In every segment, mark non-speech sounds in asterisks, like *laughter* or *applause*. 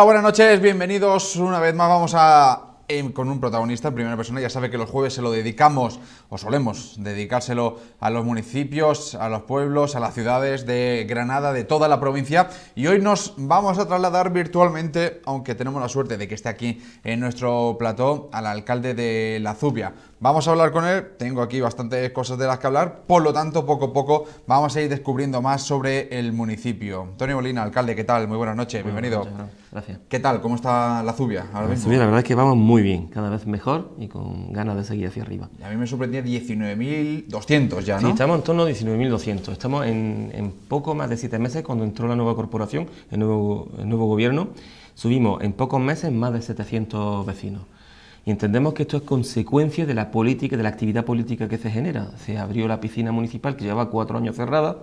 Buenas noches, bienvenidos una vez más. Vamos a con un protagonista en primera persona. Ya sabe que los jueves se lo dedicamos, o solemos dedicárselo a los municipios, a los pueblos, a las ciudades de Granada, de toda la provincia. Y hoy nos vamos a trasladar virtualmente, aunque tenemos la suerte de que esté aquí en nuestro plató, al alcalde de La Zubia. Vamos a hablar con él, tengo aquí bastantes cosas de las que hablar, por lo tanto, poco a poco vamos a ir descubriendo más sobre el municipio. Antonio Molina, alcalde, ¿qué tal? Muy buenas noches, bienvenido. gracias. ¿Qué tal? ¿Cómo está la Zubia? la, la verdad es que vamos muy bien, cada vez mejor y con ganas de seguir hacia arriba. a mí me sorprendía 19.200 ya, ¿no? Sí, estamos en torno a 19.200. Estamos en, poco más de siete meses cuando entró la nueva corporación, el el nuevo gobierno. Subimos en pocos meses más de 700 vecinos. Y entendemos que esto es consecuencia de la política, de la actividad política que se genera. Se abrió la piscina municipal que llevaba cuatro años cerrada,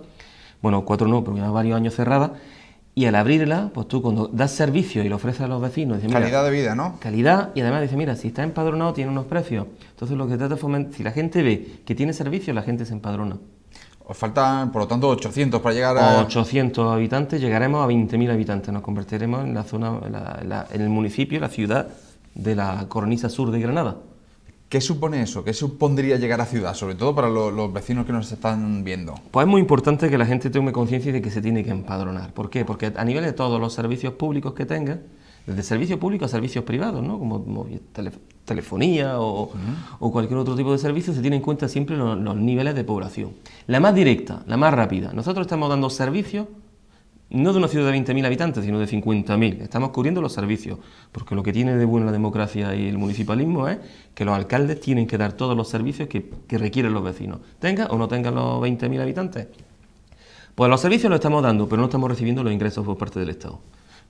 bueno, cuatro no, pero llevaba varios años cerrada, y al abrirla, pues tú cuando das servicio y lo ofreces a los vecinos... Dices, calidad de vida, ¿no? Calidad, y además dice, mira, si está empadronado tiene unos precios. Entonces lo que trata de fomentar, si la gente ve que tiene servicio, la gente se empadrona. Os faltan, por lo tanto, 800 para llegar a... 800 habitantes, llegaremos a 20.000 habitantes, nos convertiremos en la zona, en el municipio, la ciudad de la cornisa sur de Granada. ¿Qué supone eso? ¿Qué supondría llegar a ciudad, sobre todo para los vecinos que nos están viendo? Pues es muy importante que la gente tome conciencia de que se tiene que empadronar. ¿Por qué? Porque a nivel de todos los servicios públicos que tenga, desde servicio públicos a servicios privados, ¿no? como, telefonía o, cualquier otro tipo de servicio, se tiene en cuenta siempre los, los niveles de población. La más directa, la más rápida. Nosotros estamos dando servicios no de una ciudad de 20.000 habitantes, sino de 50.000. Estamos cubriendo los servicios, porque lo que tiene de bueno la democracia y el municipalismo es que los alcaldes tienen que dar todos los servicios que, requieren los vecinos, Tenga o no tengan los 20.000 habitantes. Pues los servicios los estamos dando, pero no estamos recibiendo los ingresos por parte del Estado.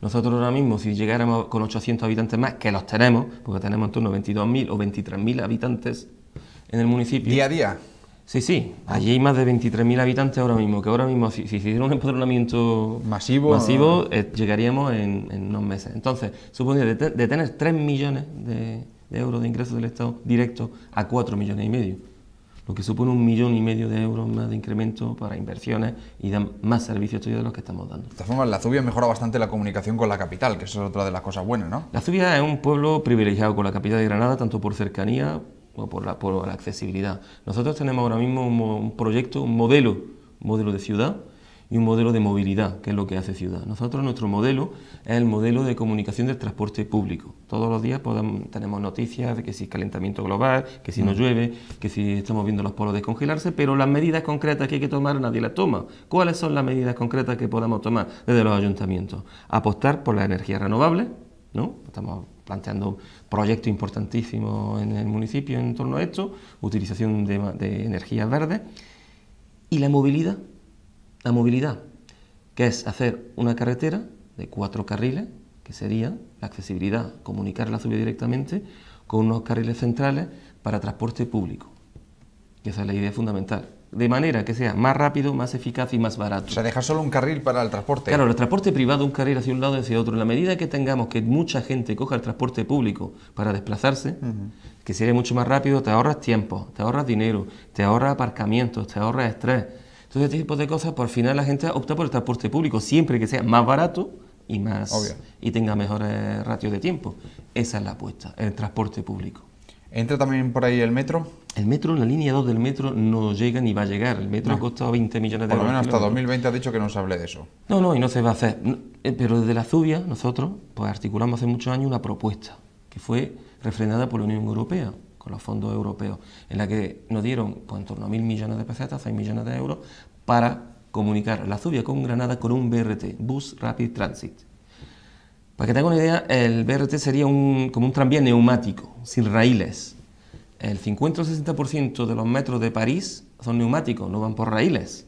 Nosotros ahora mismo, si llegáramos con 800 habitantes más, que los tenemos, porque tenemos en torno a 22.000 o 23.000 habitantes en el municipio. Día a día. Sí, sí, allí hay más de 23.000 habitantes ahora mismo, que ahora mismo si, si hiciera un empoderamiento masivo, eh, llegaríamos en, unos meses. Entonces, suponía de, tener 3 millones de, euros de ingresos del Estado directo a 4 millones y medio, lo que supone un millón y medio de euros más de incremento para inversiones y dan más servicios todavía de los que estamos dando. De esta forma, la Zubia mejora bastante la comunicación con la capital, que eso es otra de las cosas buenas, ¿no? La Zubia es un pueblo privilegiado con la capital de Granada, tanto por cercanía por la, por la accesibilidad. Nosotros tenemos ahora mismo un, proyecto, un modelo, un modelo de ciudad y un modelo de movilidad, que es lo que hace ciudad. Nosotros nuestro modelo es el modelo de comunicación del transporte público. Todos los días podemos, tenemos noticias de que si calentamiento global, que si no mm. llueve, que si estamos viendo los polos descongelarse, pero las medidas concretas que hay que tomar nadie las toma. ¿Cuáles son las medidas concretas que podamos tomar desde los ayuntamientos? Apostar por la energía renovable, ¿no? Estamos planteando proyectos importantísimos en el municipio en torno a esto, utilización de, energía energías verdes y la movilidad, la movilidad, que es hacer una carretera de cuatro carriles, que sería la accesibilidad, comunicar la subida directamente con unos carriles centrales para transporte público. esa es la idea fundamental de manera que sea más rápido, más eficaz y más barato. O sea, dejar solo un carril para el transporte. Claro, el transporte privado, un carril hacia un lado y hacia otro. la medida que tengamos que mucha gente coja el transporte público para desplazarse, que sería mucho más rápido, te ahorras tiempo, te ahorras dinero, te ahorras aparcamientos, te ahorras estrés. Entonces, este tipo de cosas, por final la gente opta por el transporte público, siempre que sea más barato y más y tenga mejores ratios de tiempo. Esa es la apuesta, el transporte público. ¿Entra también por ahí el metro? el metro, la línea 2 del metro no llega ni va a llegar. El metro ha costado 20 millones de euros. Por lo menos hasta 2020 ha dicho que no se hable de eso. No, no, y no se va a hacer. Eh, pero desde la Zubia nosotros pues articulamos hace muchos años una propuesta que fue refrendada por la Unión Europea con los fondos europeos, en la que nos dieron pues, en torno a mil millones de pesetas, 6 millones de euros, para comunicar la Zubia con Granada con un BRT, Bus Rapid Transit. Para que tengan una idea, el BRT sería un, como un tranvía neumático, sin raíles, el 50 o 60% de los metros de París son neumáticos, no van por raíles.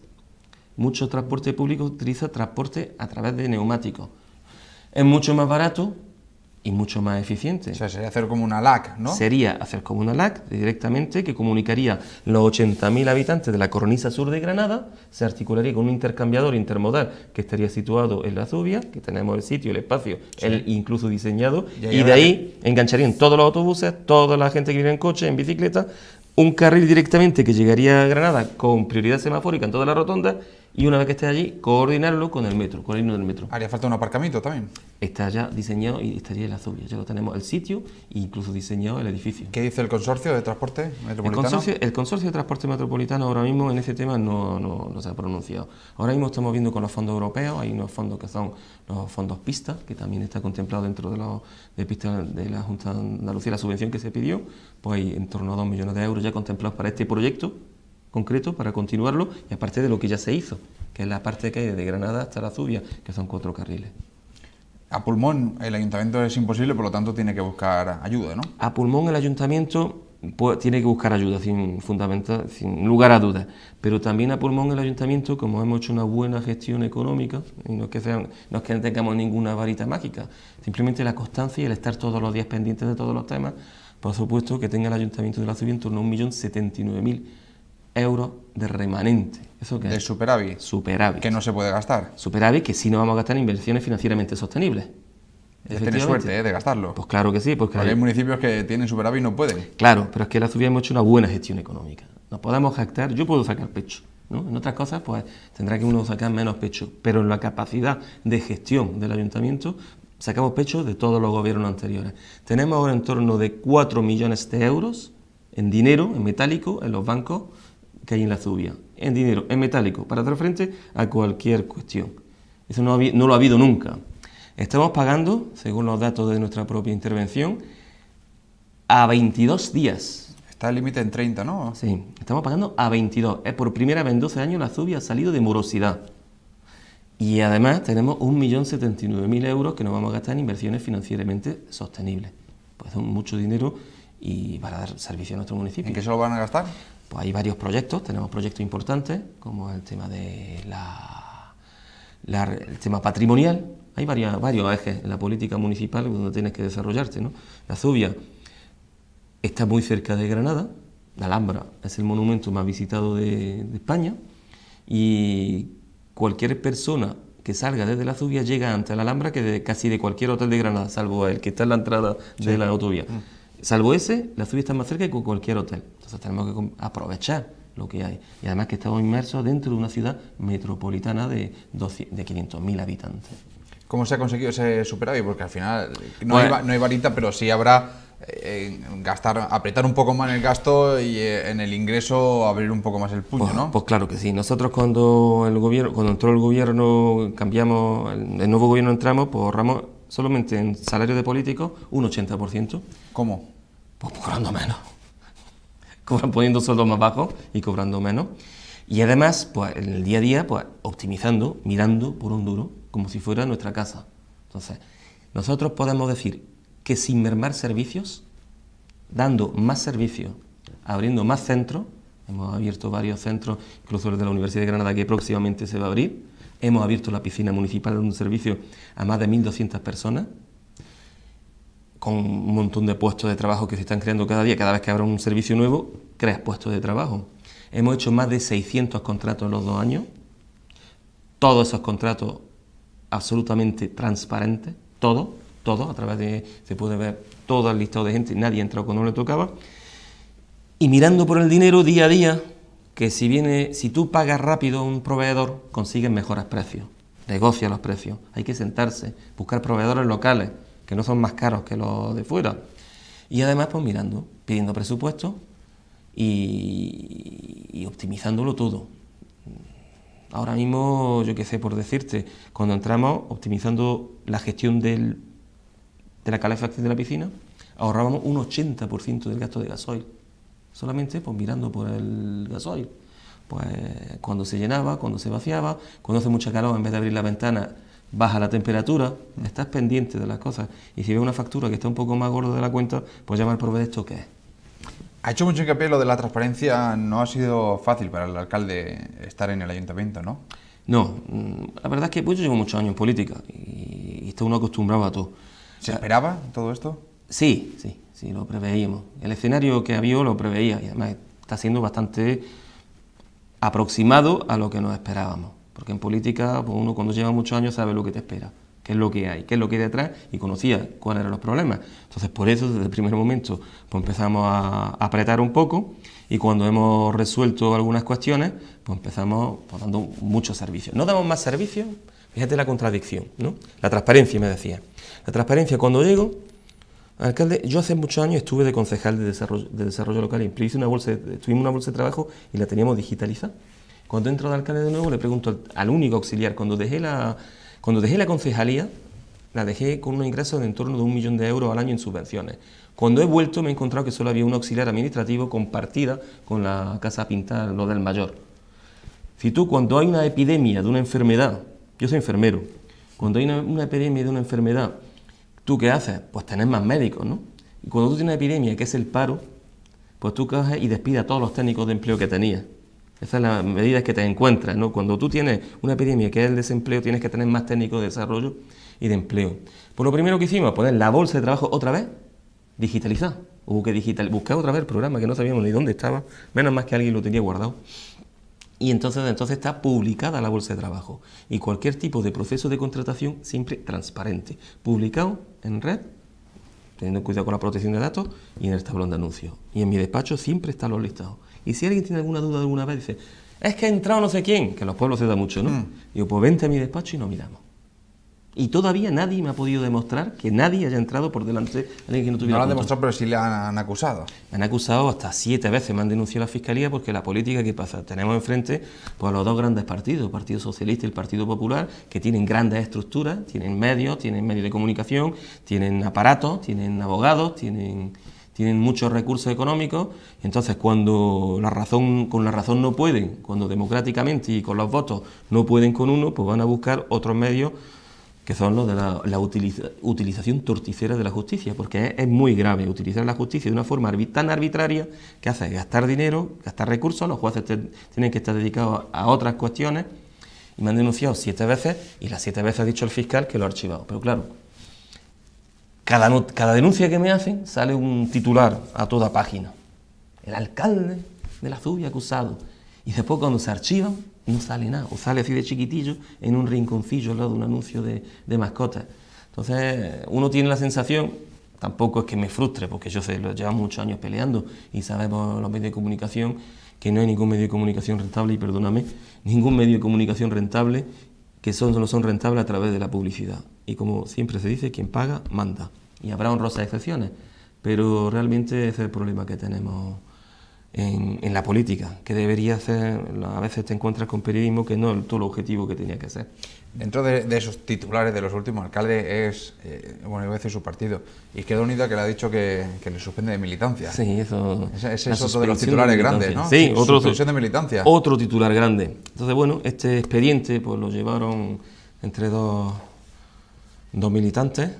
Mucho transporte público utiliza transporte a través de neumáticos. Es mucho más barato y mucho más eficiente. O sea, sería hacer como una LAC, ¿no? Sería hacer como una LAC directamente que comunicaría los 80.000 habitantes de la cornisa sur de Granada, se articularía con un intercambiador intermodal que estaría situado en la Zubia, que tenemos el sitio, el espacio, el incluso diseñado, y, de ahí engancharían todos los autobuses, toda la gente que viene en coche, en bicicleta, un carril directamente que llegaría a Granada con prioridad semafórica en toda la rotonda y una vez que esté allí, coordinarlo con el metro, con el himno del metro. Haría falta un aparcamiento también. Está ya diseñado y estaría el azul, ya lo tenemos el sitio e incluso diseñado el edificio. ¿Qué dice el consorcio de transporte metropolitano? El consorcio, de transporte metropolitano ahora mismo en ese tema no, no, se ha pronunciado. Ahora mismo estamos viendo con los fondos europeos, hay unos fondos que son los fondos pista que también está contemplado dentro de los de de la Junta de Andalucía, la subvención que se pidió, pues hay en torno a dos millones de euros ya contemplados para este proyecto concreto para continuarlo y aparte de lo que ya se hizo, que es la parte que hay de Granada hasta la Zubia, que son cuatro carriles. A pulmón el ayuntamiento es imposible, por lo tanto tiene que buscar ayuda, ¿no? A pulmón el ayuntamiento tiene que buscar ayuda, sin, fundamental, sin lugar a dudas. Pero también a pulmón el ayuntamiento, como hemos hecho una buena gestión económica, y no es que, sean, no que tengamos ninguna varita mágica, simplemente la constancia y el estar todos los días pendientes de todos los temas, por supuesto que tenga el ayuntamiento de la Zubia en torno a mil euros de remanente. ¿Eso qué De superávit. Superávit. Que no se puede gastar. Superávit que sí no vamos a gastar en inversiones financieramente sostenibles. Tienes suerte ¿eh? de gastarlo. Pues claro que sí. Pues Porque, hay, municipios que tienen superávit y no pueden. Claro, pero es que la subíamos hemos hecho una buena gestión económica. Nos podemos jactar, yo puedo sacar pecho. En otras cosas, pues tendrá que uno sacar menos pecho. Pero en la capacidad de gestión del ayuntamiento, sacamos pecho de todos los gobiernos anteriores. Tenemos ahora en torno de 4 millones de euros en dinero, en metálico, en los bancos que hay en la Zubia, en dinero, en metálico, para hacer frente a cualquier cuestión. Eso no, no lo ha habido nunca. Estamos pagando, según los datos de nuestra propia intervención, a 22 días. Está el límite en 30, ¿no? Sí, estamos pagando a 22. Es por primera vez en 12 años la Zubia ha salido de morosidad. Y además tenemos 1.079.000 euros que nos vamos a gastar en inversiones financieramente sostenibles. Pues es mucho dinero y para dar servicio a nuestro municipio. ¿En qué se lo van a gastar? Pues hay varios proyectos, tenemos proyectos importantes, como el tema de tema patrimonial, hay varios ejes en la política municipal donde tienes que desarrollarte. La Zubia está muy cerca de Granada, la Alhambra es el monumento más visitado de, España y cualquier persona que salga desde la Zubia llega antes a la Alhambra que casi de cualquier hotel de Granada, salvo el que está en la entrada de la autovía. Mm. Salvo ese, la ciudad está más cerca que cualquier hotel. Entonces tenemos que aprovechar lo que hay. Y además que estamos inmersos dentro de una ciudad metropolitana de, de 500.000 habitantes. ¿Cómo se ha conseguido ese superávit? Porque al final eh, no, pues hay, no hay varita, pero sí habrá eh, gastar, apretar un poco más el gasto y eh, en el ingreso abrir un poco más el puño, pues, ¿no? Pues claro que sí. Nosotros cuando el gobierno, cuando entró el gobierno, cambiamos, el nuevo gobierno entramos, pues ahorramos solamente en salario de político, un 80%. ¿Cómo? Pues cobrando menos. *laughs* poniendo sueldos más bajos y cobrando menos. Y además, pues en el día a día, pues optimizando, mirando por un duro, como si fuera nuestra casa. Entonces, nosotros podemos decir que sin mermar servicios, dando más servicios, abriendo más centros, hemos abierto varios centros, incluso el de la Universidad de Granada que próximamente se va a abrir, Hemos abierto la piscina municipal en un servicio a más de 1.200 personas, con un montón de puestos de trabajo que se están creando cada día. Cada vez que abra un servicio nuevo, creas puestos de trabajo. Hemos hecho más de 600 contratos en los dos años, todos esos contratos absolutamente transparentes, todo, todo a través de, se puede ver todo el listado de gente, nadie ha entrado cuando no le tocaba. Y mirando por el dinero día a día, que si viene, si tú pagas rápido a un proveedor, consigues mejores precios, negocia los precios. Hay que sentarse, buscar proveedores locales que no son más caros que los de fuera. Y además, pues mirando, pidiendo presupuesto y, y optimizándolo todo. Ahora mismo, yo qué sé por decirte, cuando entramos optimizando la gestión del, de la calefacción de la piscina, ahorrábamos un 80% del gasto de gasoil solamente pues, mirando por el gasoil. Pues cuando se llenaba, cuando se vaciaba, cuando hace mucha calor, en vez de abrir la ventana, baja la temperatura, estás pendiente de las cosas. Y si ve una factura que está un poco más gorda de la cuenta, pues llama al proveedor esto que es. Ha hecho mucho hincapié lo de la transparencia, no ha sido fácil para el alcalde estar en el ayuntamiento, ¿no? No, mm, la verdad es que pues, yo llevo muchos años en política y, y uno acostumbrado a todo. ¿Se esperaba todo esto? Sí, sí. Sí, lo preveíamos. El escenario que había lo preveía y además está siendo bastante aproximado a lo que nos esperábamos. Porque en política, pues, uno cuando lleva muchos años sabe lo que te espera, qué es lo que hay, qué es lo que hay detrás y conocía cuáles eran los problemas. Entonces, por eso, desde el primer momento, pues empezamos a apretar un poco y cuando hemos resuelto algunas cuestiones, pues empezamos pues, dando muchos servicios. No damos más servicios, fíjate la contradicción, ¿no? La transparencia, me decía. La transparencia, cuando llego, Alcalde, yo hace muchos años estuve de concejal de desarrollo, local y una bolsa, tuvimos una bolsa de trabajo y la teníamos digitalizada. Cuando entro de alcalde de nuevo le pregunto al, único auxiliar, cuando dejé, la, cuando dejé la concejalía, la dejé con un ingreso de en torno de un millón de euros al año en subvenciones. Cuando he vuelto me he encontrado que solo había un auxiliar administrativo compartida con la casa pintada, lo del mayor. Si tú cuando hay una epidemia de una enfermedad, yo soy enfermero, cuando hay una epidemia de una enfermedad, ¿Tú qué haces? Pues tener más médicos, ¿no? Y cuando tú tienes una epidemia, que es el paro, pues tú coges y despidas a todos los técnicos de empleo que tenías. Esa es la medida que te encuentras, ¿no? Cuando tú tienes una epidemia que es el desempleo, tienes que tener más técnicos de desarrollo y de empleo. Pues lo primero que hicimos, poner la bolsa de trabajo otra vez, digitalizada. Hubo que digital, buscar otra vez el programa que no sabíamos ni dónde estaba, menos más que alguien lo tenía guardado y entonces, entonces está publicada la bolsa de trabajo. Y cualquier tipo de proceso de contratación siempre transparente, publicado en red, teniendo cuidado con la protección de datos y en el tablón de anuncios. Y en mi despacho siempre están los listados. Y si alguien tiene alguna duda alguna vez, dice, es que ha entrado no sé quién, que en los pueblos se da mucho, ¿no? Yo mm. Digo, pues vente a mi despacho y nos miramos. Y todavía nadie me ha podido demostrar que nadie haya entrado por delante alguien que no tuviera. No lo han demostrado, pero sí le han, acusado. Me han acusado hasta siete veces, me han denunciado la fiscalía porque la política que pasa, tenemos enfrente pues, a los dos grandes partidos, el Partido Socialista y el Partido Popular, que tienen grandes estructuras, tienen medios, tienen medios de comunicación, tienen aparatos, tienen abogados, tienen tienen muchos recursos económicos, entonces cuando la razón, con la razón no pueden, cuando democráticamente y con los votos no pueden con uno, pues van a buscar otros medios que son los de la, utilización torticera de la justicia, porque es, muy grave utilizar la justicia de una forma tan arbitraria que hace gastar dinero, gastar recursos, los jueces tienen que estar dedicados a otras cuestiones, y me han denunciado siete veces, y las siete veces ha dicho el fiscal que lo ha archivado. Pero claro, cada, cada denuncia que me hacen sale un titular a toda página. El alcalde de la Zubia acusado. Y después cuando se archivan, no sale nada, o sale así de chiquitillo en un rinconcillo al lado de un anuncio de, mascotas... Entonces, uno tiene la sensación, tampoco es que me frustre, porque yo sé, lo llevamos muchos años peleando y sabemos los medios de comunicación que no hay ningún medio de comunicación rentable, y perdóname, ningún medio de comunicación rentable que son, solo son rentables a través de la publicidad. Y como siempre se dice, quien paga, manda. Y habrá honrosas excepciones, pero realmente ese es el problema que tenemos en, la política, que debería hacer, a veces te encuentras con periodismo que no es todo el objetivo que tenía que hacer. Dentro de, esos titulares de los últimos alcaldes es, eh, bueno, a decir su partido, Izquierda Unida que le ha dicho que, le suspende de militancia. Sí, eso... es otro de los titulares grandes, ¿no? Sí, otro, de militancia. otro titular grande. Entonces, bueno, este expediente pues lo llevaron entre dos, dos militantes,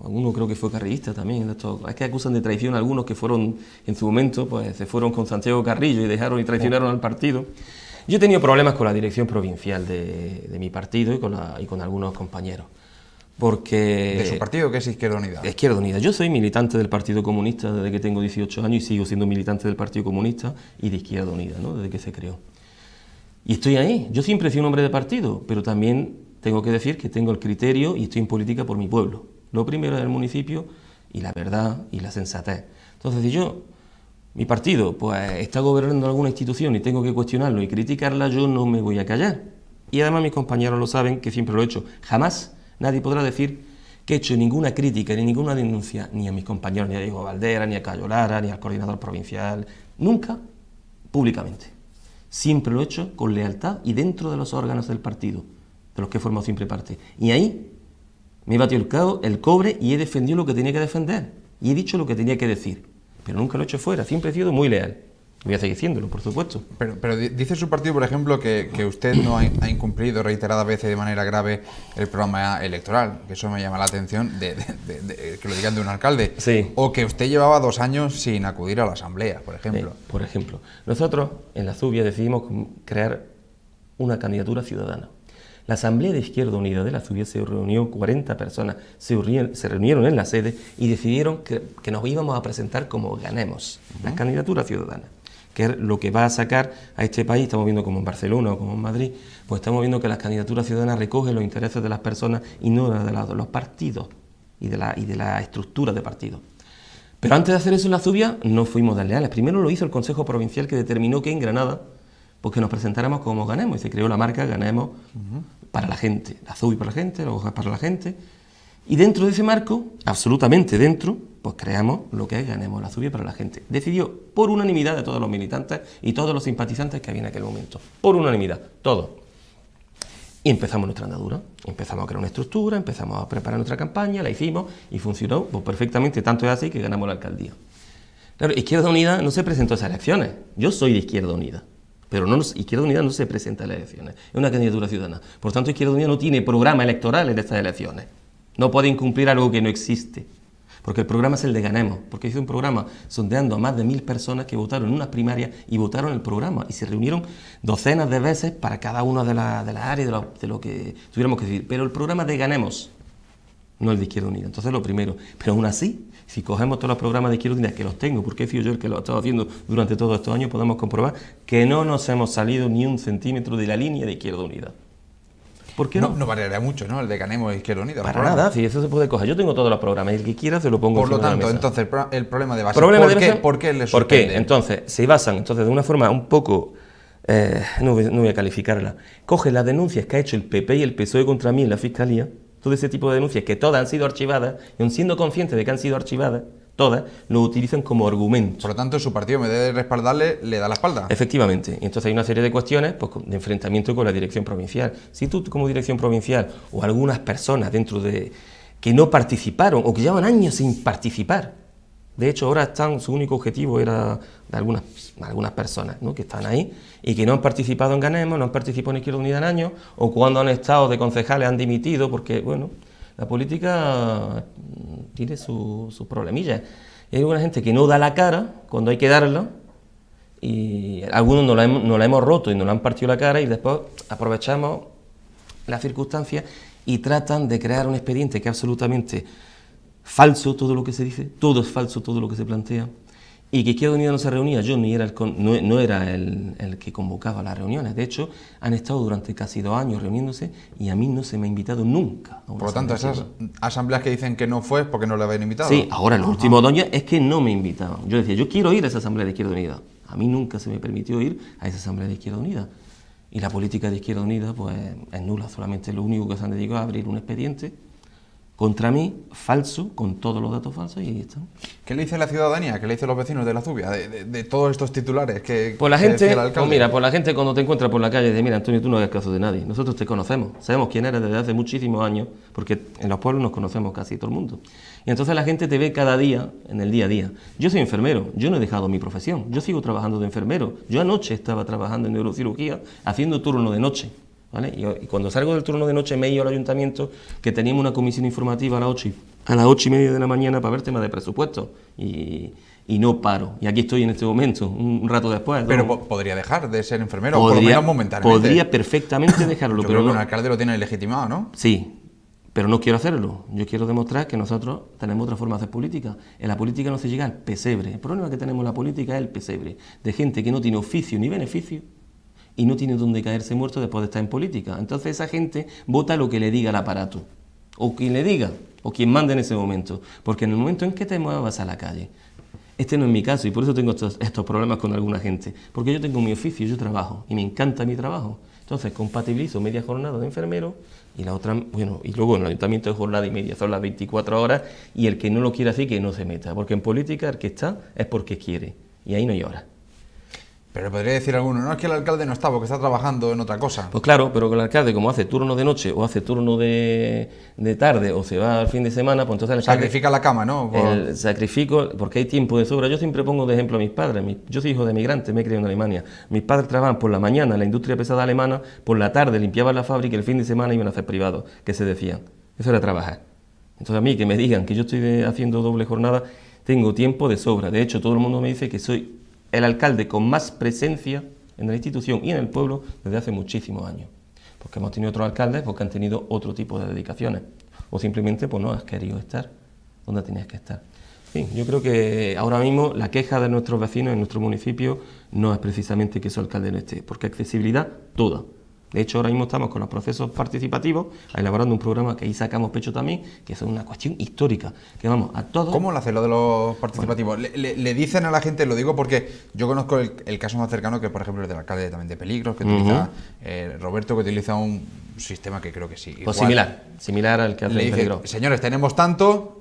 alguno creo que fue carrillista también, es que acusan de traición a algunos que fueron, en su momento, pues se fueron con Santiago Carrillo y dejaron y traicionaron al partido. Yo he tenido problemas con la dirección provincial de, mi partido y con, algunos compañeros. Porque... ¿De su partido que es Izquierda Unida? Izquierda Unida. Yo soy militante del Partido Comunista desde que tengo 18 años y sigo siendo militante del Partido Comunista y de Izquierda Unida, ¿no? Desde que se creó. Y estoy ahí. Yo siempre he un hombre de partido, pero también tengo que decir que tengo el criterio y estoy en política por mi pueblo lo primero el municipio y la verdad y la sensatez. Entonces, si yo, mi partido, pues está gobernando alguna institución y tengo que cuestionarlo y criticarla, yo no me voy a callar. Y además mis compañeros lo saben, que siempre lo he hecho. Jamás nadie podrá decir que he hecho ninguna crítica ni ninguna denuncia ni a mis compañeros, ni a Diego Valdera, ni a Cayo Lara, ni al coordinador provincial, nunca públicamente. Siempre lo he hecho con lealtad y dentro de los órganos del partido, de los que he formado siempre parte. Y ahí me he batido el, el cobre y he defendido lo que tenía que defender. Y he dicho lo que tenía que decir. Pero nunca lo he hecho fuera. Siempre he sido muy leal. Voy a seguir diciéndolo, por supuesto. Pero, dice su partido, por ejemplo, que, usted no ha, incumplido reiteradas veces de manera grave el programa electoral, que eso me llama la atención, de, que lo digan de un alcalde. Sí. O que usted llevaba dos años sin acudir a la asamblea, por ejemplo. por ejemplo, nosotros en la Zubia decidimos crear una candidatura ciudadana. La Asamblea de Izquierda Unida de la Zubia se reunió, 40 personas se reunieron, en la sede y decidieron que, nos íbamos a presentar como ganemos la candidatura ciudadana que es lo que va a sacar a este país, estamos viendo como en Barcelona o como en Madrid, pues estamos viendo que las candidaturas ciudadanas recogen los intereses de las personas y no de, los partidos y de, la, estructura de partidos. Pero antes de hacer eso en la Zubia no fuimos Leales. Primero lo hizo el Consejo Provincial que determinó que en Granada, pues que nos presentáramos como ganemos y se creó la marca Ganemos para la gente, la ZUBI para la gente, la hoja para la gente, y dentro de ese marco, absolutamente dentro, pues creamos lo que es Ganemos la ZUBI para la gente. Decidió por unanimidad de todos los militantes y todos los simpatizantes que había en aquel momento. Por unanimidad, todos. Y empezamos nuestra andadura. Empezamos a crear una estructura, empezamos a preparar nuestra campaña, la hicimos y funcionó pues, perfectamente. Tanto es así que ganamos la alcaldía. Claro, Izquierda Unida no se presentó a esas elecciones. Yo soy de Izquierda Unida. Pero no Izquierda Unida no se presenta a las elecciones, es una candidatura ciudadana. Por tanto, Izquierda Unida no tiene programa electoral en estas elecciones. No puede incumplir algo que no existe. Porque el programa es el de Ganemos, porque hizo un programa sondeando a más de mil personas que votaron en unas primarias y votaron el programa y se reunieron docenas de veces para cada una de las de la áreas de, lo que tuviéramos que decir. Pero el programa de Ganemos, no el de Izquierda Unida. Entonces, lo primero, pero aún así, si cogemos todos los programas de izquierda que los tengo, porque fío yo el que lo ha estado haciendo durante todos estos años, podemos comprobar que no nos hemos salido ni un centímetro de la línea de Izquierda Unida. ¿Por qué no? No, variaría mucho, ¿no? El de Canemos e Izquierda Unida. Para nada, si eso se puede coger. Yo tengo todos los programas, el que quiera se lo pongo Por lo tanto, entonces el problema de base, ¿Problema ¿por, qué, ¿por qué le ¿Por qué? Entonces, se basan entonces de una forma un poco... Eh, no, no voy a calificarla. Coge las denuncias que ha hecho el PP y el PSOE contra mí en la Fiscalía, todo ese tipo de denuncias, que todas han sido archivadas, y aún siendo conscientes de que han sido archivadas, todas, lo utilizan como argumento. Por lo tanto, su partido, en vez de respaldarle, le da la espalda. Efectivamente. entonces hay una serie de cuestiones pues, de enfrentamiento con la dirección provincial. Si tú, como dirección provincial, o algunas personas dentro de. que no participaron, o que llevan años sin participar, de hecho, ahora están, su único objetivo era de algunas, algunas personas ¿no? que están ahí y que no han participado en Ganemos, no han participado en Izquierda Unida en años, o cuando han estado de concejales han dimitido, porque, bueno, la política mm, tiene sus problemillas. hay una gente que no da la cara cuando hay que darla, y algunos nos la, hemos, roto y nos la han partido la cara, y después aprovechamos las circunstancia y tratan de crear un expediente que absolutamente falso todo lo que se dice, todo es falso todo lo que se plantea, y que Izquierda Unida no se reunía, yo ni era el, no, era el, que convocaba las reuniones, de hecho han estado durante casi dos años reuniéndose y a mí no se me ha invitado nunca. Por lo tanto, esas asambleas que dicen que no fue porque no le habían invitado. Sí, ahora en último, últimos es que no me invitaban. Yo decía, yo quiero ir a esa asamblea de Izquierda Unida. A mí nunca se me permitió ir a esa asamblea de Izquierda Unida. Y la política de Izquierda Unida pues es nula, solamente lo único que se han dedicado a abrir un expediente contra mí, falso, con todos los datos falsos y ahí ¿Qué le dice la ciudadanía? ¿Qué le dicen los vecinos de la Zubia? De, todos estos titulares que... Pues la gente, mira, por la gente cuando te encuentra por la calle dice, mira Antonio, tú no hagas caso de nadie, nosotros te conocemos, sabemos quién eres desde hace muchísimos años, porque en los pueblos nos conocemos casi todo el mundo. Y entonces la gente te ve cada día, en el día a día. Yo soy enfermero, yo no he dejado mi profesión, yo sigo trabajando de enfermero, yo anoche estaba trabajando en neurocirugía haciendo turno de noche. Y, cuando salgo del turno de noche me he al ayuntamiento, que teníamos una comisión informativa a las 8 y, a las ocho y media de la mañana para ver temas de presupuesto. Y, no paro. Y aquí estoy en este momento, un, rato después. Pero podría dejar de ser enfermero, podría, por Podría perfectamente *coughs* dejarlo. pero creo un alcalde lo tiene ilegitimado, ¿no? Sí. Pero no quiero hacerlo. Yo quiero demostrar que nosotros tenemos otra forma de hacer política. En la política no se llega al pesebre. El problema que tenemos en la política es el pesebre. De gente que no tiene oficio ni beneficio y no tiene dónde caerse muerto después de estar en política. Entonces esa gente vota lo que le diga el aparato, o quien le diga, o quien manda en ese momento, porque en el momento en que te muevas a la calle. Este no es mi caso y por eso tengo estos, problemas con alguna gente, porque yo tengo mi oficio, yo trabajo y me encanta mi trabajo. Entonces compatibilizo media jornada de enfermero y la otra, bueno, y luego en el ayuntamiento de jornada y media, son las 24 horas y el que no lo quiera así que no se meta, porque en política el que está es porque quiere y ahí no llora. Pero podría decir alguno, no es que el alcalde no está porque está trabajando en otra cosa. Pues claro, pero el alcalde, como hace turno de noche o hace turno de, tarde o se va al fin de semana, pues entonces Sacrifica la cama, ¿no? sacrifico, porque hay tiempo de sobra. Yo siempre pongo de ejemplo a mis padres. yo soy hijo de emigrante, me he criado en Alemania. Mis padres trabajaban por la mañana en la industria pesada alemana, por la tarde limpiaban la fábrica y el fin de semana iban a hacer privado. que se decían. Eso era trabajar. Entonces a mí que me digan que yo estoy haciendo doble jornada, tengo tiempo de sobra. De hecho, todo el mundo me dice que soy el alcalde con más presencia en la institución y en el pueblo desde hace muchísimos años. Porque hemos tenido otros alcaldes porque han tenido otro tipo de dedicaciones. O simplemente pues no has querido estar donde tenías que estar. fin, yo creo que ahora mismo la queja de nuestros vecinos en nuestro municipio no es precisamente que su alcalde no esté, porque accesibilidad toda. De hecho, ahora mismo estamos con los procesos participativos, elaborando un programa que ahí sacamos pecho también, que es una cuestión histórica, que vamos a todos... ¿Cómo lo hace lo de los participativos? Le, dicen a la gente, lo digo porque yo conozco el, caso más cercano que, por ejemplo, el del alcalde también de Peligros, que utiliza eh, Roberto, que utiliza un sistema que creo que sí. Pues igual, similar, similar al que hace le Señores, tenemos tanto,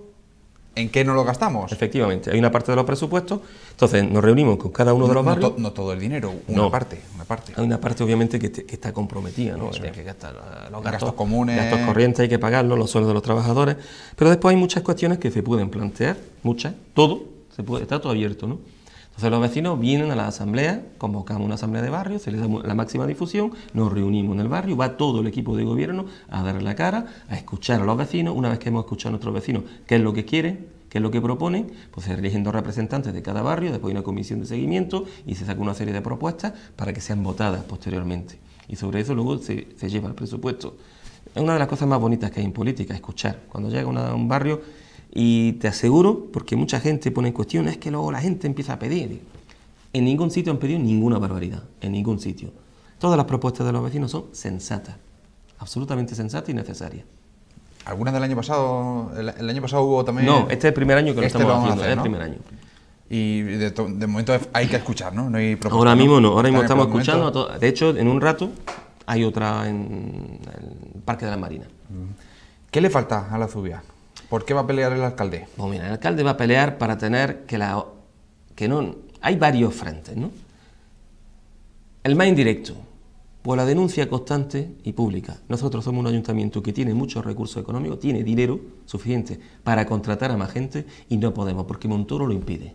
en qué no lo gastamos. Efectivamente, hay una parte de los presupuestos, entonces nos reunimos con cada uno de los no no, todo el dinero, una parte, una parte. Hay una parte obviamente que, está comprometida, ¿no? Hay Que gastar eh, los gastos, gastos, comunes, gastos corrientes hay que pagarlos, los sueldos de los trabajadores, pero después hay muchas cuestiones que se pueden plantear, muchas, todo se está todo abierto, ¿no? Entonces los vecinos vienen a la asamblea, convocamos una asamblea de barrio, se les da la máxima difusión, nos reunimos en el barrio, va todo el equipo de gobierno a darle la cara, a escuchar a los vecinos, una vez que hemos escuchado a nuestros vecinos qué es lo que quieren, qué es lo que proponen, pues se eligen dos representantes de cada barrio, después hay una comisión de seguimiento y se saca una serie de propuestas para que sean votadas posteriormente. Y sobre eso luego se, lleva el presupuesto. Es una de las cosas más bonitas que hay en política, escuchar. Cuando llega a un barrio y te aseguro, porque mucha gente pone en cuestión, es que luego la gente empieza a pedir. En ningún sitio han pedido ninguna barbaridad, en ningún sitio. Todas las propuestas de los vecinos son sensatas, absolutamente sensatas y necesarias. ¿Algunas del año pasado? El, año pasado hubo también... No, este es el primer año que lo este estamos haciendo, es el primer año. Y de, momento hay que escuchar, ¿no? no hay ahora mismo no, ahora mismo estamos escuchando. De hecho, en un rato hay otra en el Parque de la Marina. Mm. ¿Qué le falta a la Zubia? ¿Por qué va a pelear el alcalde? Bueno, mira, el alcalde va a pelear para tener que la... que no... Hay varios frentes, ¿no? El más indirecto, por la denuncia constante y pública. Nosotros somos un ayuntamiento que tiene muchos recursos económicos, tiene dinero suficiente para contratar a más gente y no podemos porque Montoro lo impide.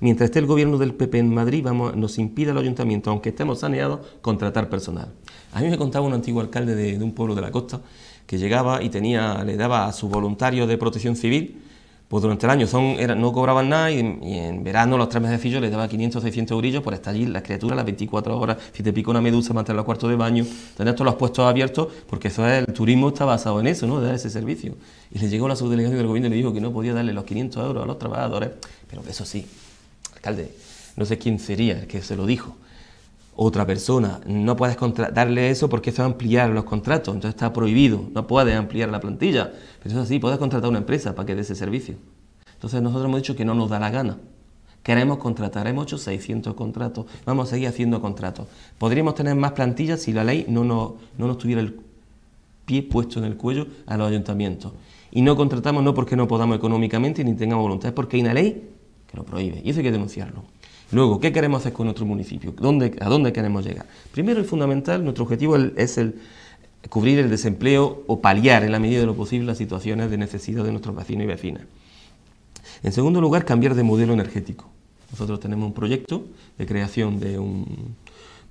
Mientras esté el gobierno del PP en Madrid, nos impide el ayuntamiento, aunque estemos saneados, contratar personal. A mí me contaba un antiguo alcalde de un pueblo de la costa que llegaba y tenía, le daba a su voluntario de protección civil, pues durante el año son, era, no cobraban nada y, en verano los tres meses de fillo les daba 500, o 600 eurillos por estar allí la criatura las 24 horas, si te pica una medusa, mantener los cuartos de baño, tener todos los puestos abiertos, porque eso es, el turismo está basado en eso, ¿no? De dar ese servicio. Y le llegó la subdelegación del gobierno y le dijo que no podía darle los 500 euros a los trabajadores, pero eso sí, alcalde, no sé quién sería el que se lo dijo, otra persona. No puedes darle eso porque eso va a ampliar los contratos, entonces está prohibido, no puedes ampliar la plantilla. Pero eso sí, puedes contratar una empresa para que dé ese servicio. Entonces nosotros hemos dicho que no nos da la gana. Queremos contratar, hemos hecho 600 contratos, vamos a seguir haciendo contratos. Podríamos tener más plantillas si la ley no nos, no nos tuviera el pie puesto en el cuello a los ayuntamientos. Y no contratamos no porque no podamos económicamente ni tengamos voluntad, es porque hay una ley que lo prohíbe y eso hay que denunciarlo. Luego, ¿qué queremos hacer con nuestro municipio? ¿A dónde queremos llegar? Primero y fundamental, nuestro objetivo es el cubrir el desempleo o paliar en la medida de lo posible las situaciones de necesidad de nuestros vecinos y vecinas. En segundo lugar, cambiar de modelo energético. Nosotros tenemos un proyecto de creación de un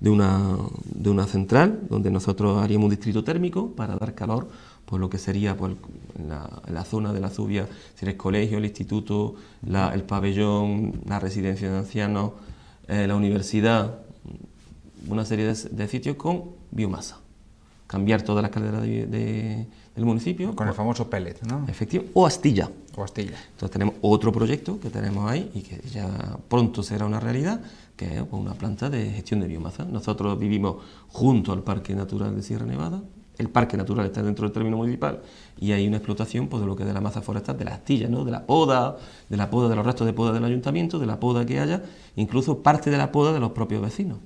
de una, central, donde nosotros haríamos un distrito térmico para dar calor, por lo que sería la, zona de la Zubia, ...si el colegio, el instituto, el pabellón, la residencia de ancianos, eh, la universidad, una serie de sitios con biomasa cambiar toda la caldera del municipio. Con el famoso pellet, ¿no? Efectivo, o astilla. O astilla. Entonces tenemos otro proyecto que tenemos ahí y que ya pronto será una realidad, que es pues, una planta de gestión de biomasa. Nosotros vivimos junto al Parque Natural de Sierra Nevada, el parque natural está dentro del término municipal y hay una explotación pues, de lo que es de la masa forestal, de las astillas, ¿no? de la poda, de la poda, de los restos de poda del ayuntamiento, de la poda que haya, incluso parte de la poda de los propios vecinos,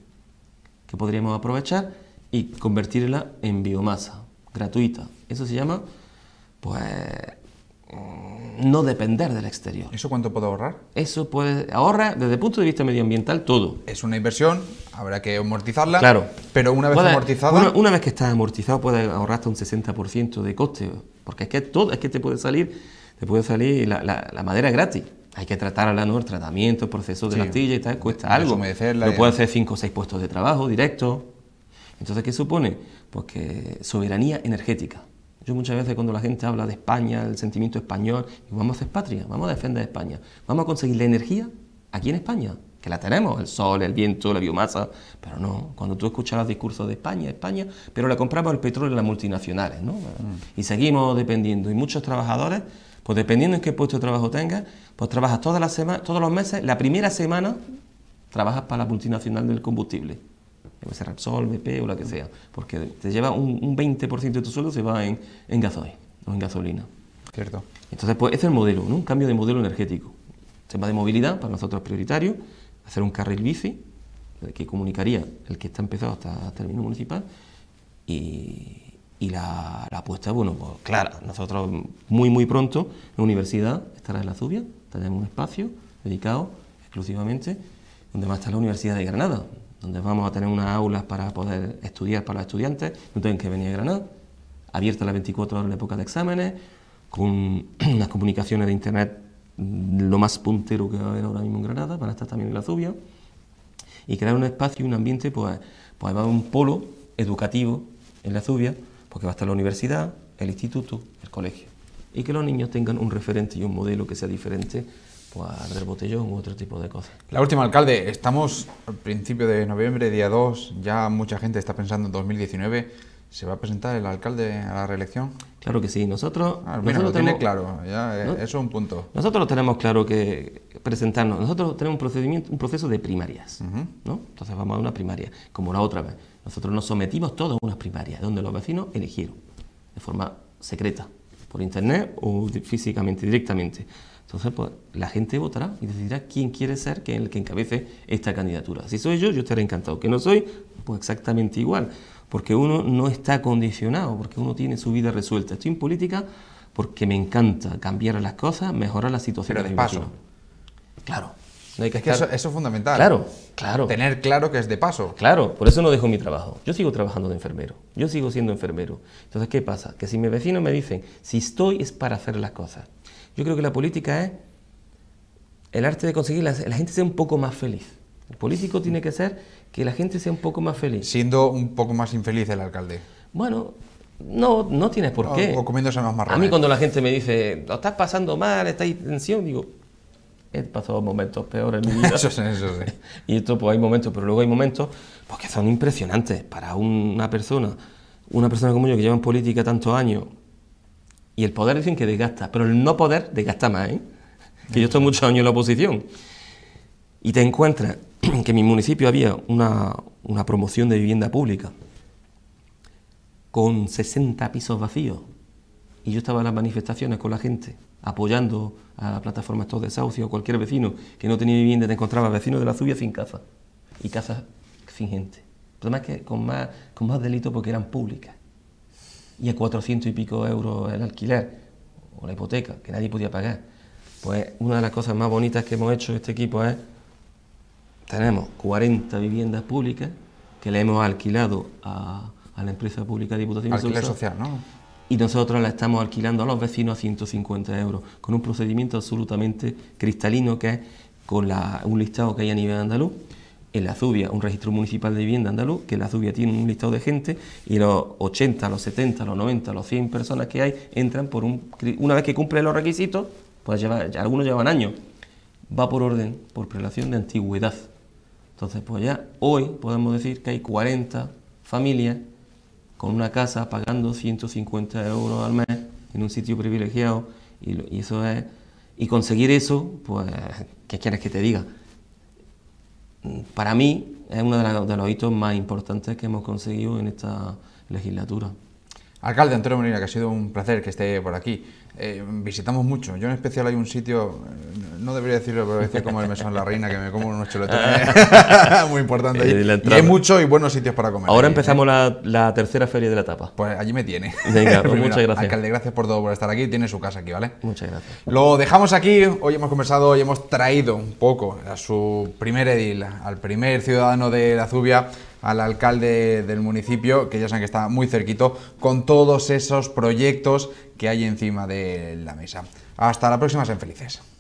que podríamos aprovechar y convertirla en biomasa gratuita. Eso se llama, pues, mm, no depender del exterior. ¿Eso cuánto puedo ahorrar? Eso puede ahorra desde el punto de vista medioambiental todo. Es una inversión, habrá que amortizarla. Claro. Pero una vez amortizado amortizada. Una, vez que estás amortizado, puede ahorrar hasta un 60% de coste. Porque es que todo, es que te puede salir, te puede salir la, madera gratis. Hay que tratarla, ¿no? El tratamiento, el proceso de la astilla y tal, cuesta algo. Lo puede hacer 5 o 6 puestos de trabajo directo. Entonces, ¿qué supone? Pues que soberanía energética. Yo muchas veces cuando la gente habla de España, el sentimiento español, vamos a hacer patria, vamos a defender España, vamos a conseguir la energía aquí en España, que la tenemos, el sol, el viento, la biomasa, pero no, cuando tú escuchas los discursos de España, España, pero la compramos el petróleo de las multinacionales, ¿no? Y seguimos dependiendo, y muchos trabajadores, pues dependiendo en qué puesto de trabajo tengas, pues trabajas todas las semanas, todos los meses, la primera semana trabajas para la multinacional del combustible. Debe ser Repsol, BP o la que sea, porque te lleva un, un 20% de tu sueldo se va en, en gasoil o en gasolina. Cierto. Entonces, pues ese es el modelo, ¿no? un cambio de modelo energético. El tema de movilidad, para nosotros es prioritario, hacer un carril bici, eh, que comunicaría el que está empezado hasta, el término municipal, y, la, apuesta, bueno, pues clara, nosotros muy, muy pronto, la universidad estará en la Zubia, tenemos un espacio dedicado exclusivamente, donde va a estar la Universidad de Granada, donde vamos a tener unas aulas para poder estudiar para los estudiantes, no tienen que venir a Granada, abierta las 24 horas en la época de exámenes, con *clears throat* las comunicaciones de internet lo más puntero que va a haber ahora mismo en Granada, ...para estar también en la Zubia, y crear un espacio y un ambiente, pues, pues va a haber un polo educativo en la Zubia, porque va a estar la universidad, el instituto, el colegio, y que los niños tengan un referente y un modelo que sea diferente pues, arder botellón u otro tipo de cosas. La última, alcalde, estamos al principio de noviembre, día 2, ya mucha gente está pensando en 2019. ¿Se va a presentar el alcalde a la reelección? Claro que sí. Nosotros, ah, mira, nosotros lo tenemos, tiene claro, ya, eh, eso es un punto. Nosotros tenemos claro que presentarnos. Nosotros tenemos un procedimiento, un proceso de primarias, ¿no? Entonces vamos a una primaria, como la otra vez. Nosotros nos sometimos todos a unas primarias, donde los vecinos eligieron, de forma secreta, por internet o físicamente, directamente. Entonces, pues, la gente votará y decidirá quién quiere ser que el que encabece esta candidatura. Si soy yo, yo estaré encantado. Que no soy, pues exactamente igual. Porque uno no está condicionado, porque uno tiene su vida resuelta. Estoy en política porque me encanta cambiar las cosas, mejorar la situación. Pero de paso. Claro. eso, es fundamental. Claro, claro. Tener claro que es de paso. Claro, por eso no dejo mi trabajo. Yo sigo trabajando de enfermero. Yo sigo siendo enfermero. Entonces, ¿qué pasa? Que si mis vecinos me dicen, si estoy es para hacer las cosas. Yo creo que la política es el arte de conseguir la, la gente sea un poco más feliz. El político tiene que ser que la gente sea un poco más feliz. Siendo un poco más infeliz el alcalde. Bueno, no, no tienes por qué. O, comiéndose más marrones. A mí cuando la gente me dice, lo estás pasando mal, estás tensión, digo, he pasado momentos peores en mi vida. *laughs* eso sí, eso *laughs* y esto, pues hay momentos, pero luego hay momentos pues, que son impresionantes para una persona, una persona como yo que lleva en política tantos años, y el poder dicen que desgasta, pero el no poder desgasta más, ¿eh? que yo estoy muchos años en la oposición. Y te encuentras *clears throat* que en mi municipio había una, promoción de vivienda pública con 60 pisos vacíos. Y yo estaba en las manifestaciones con la gente, apoyando a la plataforma Estos Desahucios, cualquier vecino que no tenía vivienda, te encontraba vecinos de la suya sin casa. Y casas sin gente. Además que con más, con más delito porque eran públicas y a 400 y pico euros el alquiler o la hipoteca que nadie podía pagar. Pues una de las cosas más bonitas que hemos hecho este equipo es, tenemos 40 viviendas públicas que le hemos alquilado a, la empresa pública de Diputación social, Y nosotros la estamos alquilando a los vecinos a 150 euros, con un procedimiento absolutamente cristalino que es con la, un listado que hay a nivel andaluz en la Zubia, un registro municipal de vivienda andaluz, que la Zubia tiene un listado de gente y los 80, los 70, los 90, los 100 personas que hay entran por un... Una vez que cumple los requisitos, pues lleva, algunos llevan años, va por orden, por prelación de antigüedad. Entonces, pues ya hoy podemos decir que hay 40 familias con una casa pagando 150 euros al mes en un sitio privilegiado y, eso es... Y conseguir eso, pues, ¿qué quieres que te diga? para mí es uno de, los hitos más importantes que hemos conseguido en esta legislatura. Alcalde Antonio Molina, que ha sido un placer que esté por aquí. Eh, visitamos mucho. Yo en especial hay un sitio, eh, no debería decirlo, pero decir como el Mesón La Reina, que me como unos chuletones *laughs* muy importante. Eh, y hay muchos y buenos sitios para comer. Ahora empezamos la, tercera feria de la etapa. Pues allí me tiene. Venga, pues *laughs* muchas gracias. Alcalde, gracias por todo, por estar aquí. Tiene su casa aquí, ¿vale? Muchas gracias. Lo dejamos aquí. Hoy hemos conversado hoy hemos traído un poco a su primer edil, al primer ciudadano de la Zubia al alcalde del municipio, que ya saben que está muy cerquito, con todos esos proyectos que hay encima de la mesa. Hasta la próxima, sean felices.